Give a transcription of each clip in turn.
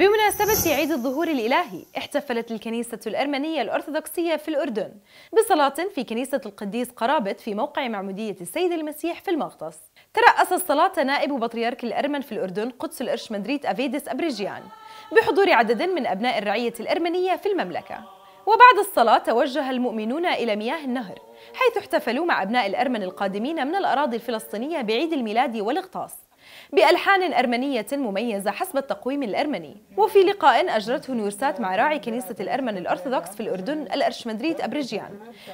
بمناسبة عيد الظهور الإلهي احتفلت الكنيسة الأرمنية الأرثوذكسية في الأردن بصلاة في كنيسة القديس قرابت في موقع معمودية السيد المسيح في المغطس ترأس الصلاة نائب بطريرك الأرمن في الأردن قدس القرش مدريد أفيدس أبريجيان بحضور عدد من أبناء الرعية الأرمنية في المملكة وبعد الصلاة توجه المؤمنون إلى مياه النهر حيث احتفلوا مع أبناء الأرمن القادمين من الأراضي الفلسطينية بعيد الميلاد والاغتاص بألحان أرمنية مميزة حسب التقويم الأرمني وفي لقاء أجرته نورسات مع راعي كنيسة الأرمن الأرثوذكس في الأردن الأرشمدريت أبرجيان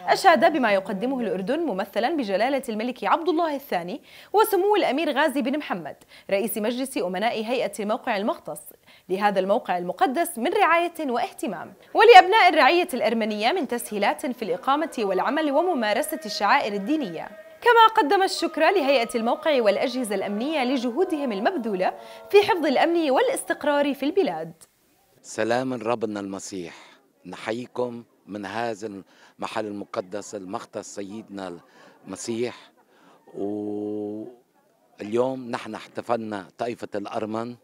أشاد بما يقدمه الأردن ممثلا بجلالة الملك عبد الله الثاني وسمو الأمير غازي بن محمد رئيس مجلس أمناء هيئة موقع المغطس لهذا الموقع المقدس من رعاية واهتمام ولأبناء الرعية الأرمنية من تسهيلات في الإقامة والعمل وممارسة الشعائر الدينية كما قدم الشكر لهيئة الموقع والأجهزة الأمنية لجهودهم المبذولة في حفظ الأمن والاستقرار في البلاد سلام ربنا المسيح نحييكم من هذا المحل المقدس المختص سيدنا المسيح واليوم نحن احتفلنا طائفة الأرمن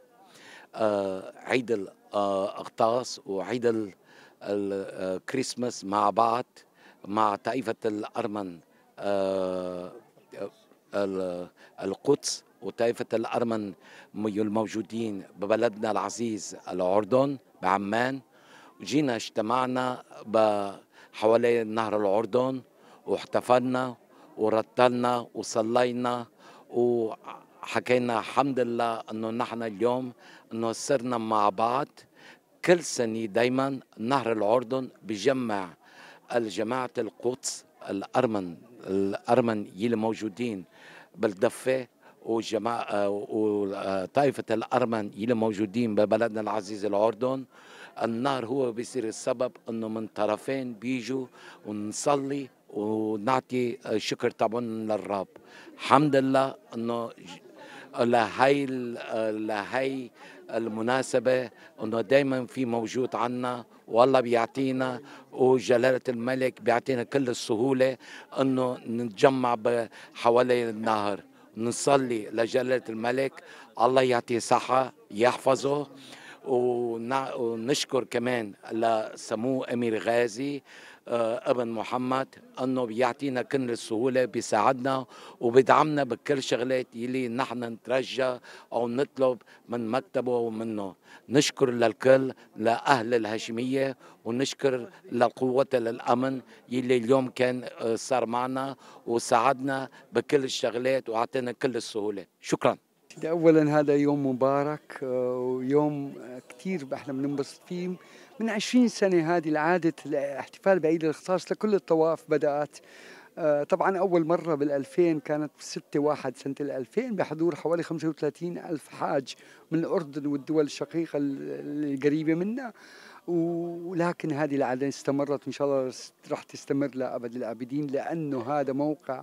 آه، عيد الأغطاس وعيد الكريسماس آه، مع بعض مع طائفة الأرمن آه، القدس وطائفة الأرمن الموجودين ببلدنا العزيز الأردن بعمان جينا اجتمعنا حوالي نهر الأردن واحتفلنا ورتلنا وصلينا وحكينا الحمد لله أنه نحن اليوم أنه صرنا مع بعض كل سنة دايما نهر الأردن بجمع الجماعة القدس الأرمن الارمن يلي موجودين بالضفه وجماعة وطائفة الأرمن اللي موجودين ببلدنا العزيز الأردن النار هو بيصير السبب أنه من طرفين بيجوا ونصلي ونعطي شكر طبعا للرب الحمد لله أنه لهي لهي المناسبة أنه دايما في موجود عنا والله بيعطينا وجلالة الملك بيعطينا كل السهولة أنه نتجمع حوالي النهر نصلي لجلالة الملك الله يعطيه صحة يحفظه ونشكر كمان لسموه امير غازي آه، ابن محمد انه بيعطينا كل السهوله بيساعدنا وبيدعمنا بكل شغلات يلي نحن نترجى او نطلب من مكتبه ومنه نشكر للكل لاهل الهاشميه ونشكر للقوات للامن يلي اليوم كان آه، صار معنا وساعدنا بكل الشغلات واعطينا كل السهوله شكرا اولا هذا يوم مبارك آه، ويوم آه، كثير احنا بننبسط فيه من 20 سنه هذه العاده الاحتفال بعيد الاختصاص لكل الطوائف بدات آه، طبعا اول مره بال2000 كانت 6 1 سنه ال2000 بحضور حوالي 35 الف حاج من الاردن والدول الشقيقه القريبه منا ولكن هذه العاده استمرت ان شاء الله راح تستمر لابد الابدين لانه هذا موقع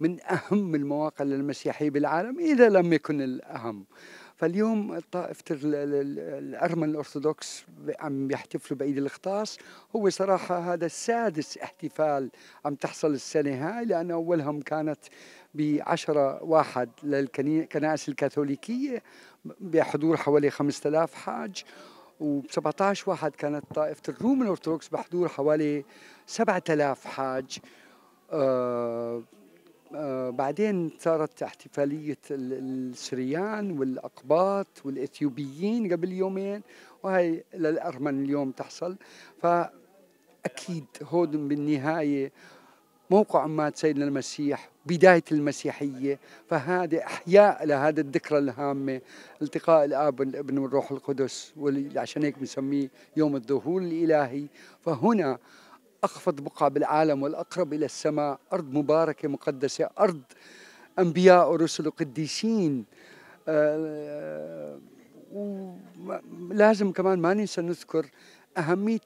من أهم المواقع للمسيحية بالعالم إذا لم يكن الأهم فاليوم طائفة الأرمن الأرثوذكس عم يحتفلوا بعيد الاختاص هو صراحة هذا السادس احتفال عم تحصل السنة هاي لأن أولهم كانت بعشرة واحد للكنائس الكاثوليكية بحضور حوالي 5000 حاج و17 واحد كانت طائفة الروم الأرثوذكس بحضور حوالي 7000 حاج آه آه، بعدين صارت احتفالية السريان والأقباط والإثيوبيين قبل يومين وهي للأرمن اليوم تحصل فأكيد هود بالنهاية موقع عماد سيدنا المسيح بداية المسيحية فهذا إحياء لهذا الذكرى الهامة التقاء الآب والابن والروح القدس عشان هيك بنسميه يوم الظهور الإلهي فهنا أخفض بقعة بالعالم والأقرب إلى السماء أرض مباركة مقدسة أرض أنبياء ورسل وقديسين آه، ولازم كمان ما ننسى نذكر أهمية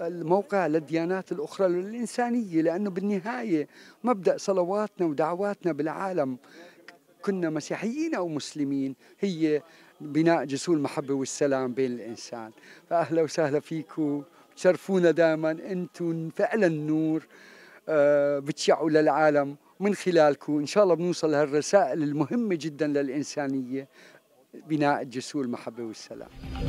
الموقع للديانات الأخرى للإنسانية لأنه بالنهاية مبدأ صلواتنا ودعواتنا بالعالم كنا مسيحيين أو مسلمين هي بناء جسور المحبة والسلام بين الإنسان فأهلا وسهلا فيكم تشرفونا دائما انتم فعلا نور آه، بتشعوا للعالم من خلالكم ان شاء الله بنوصل هالرسائل المهمه جدا للانسانيه بناء جسور المحبه والسلام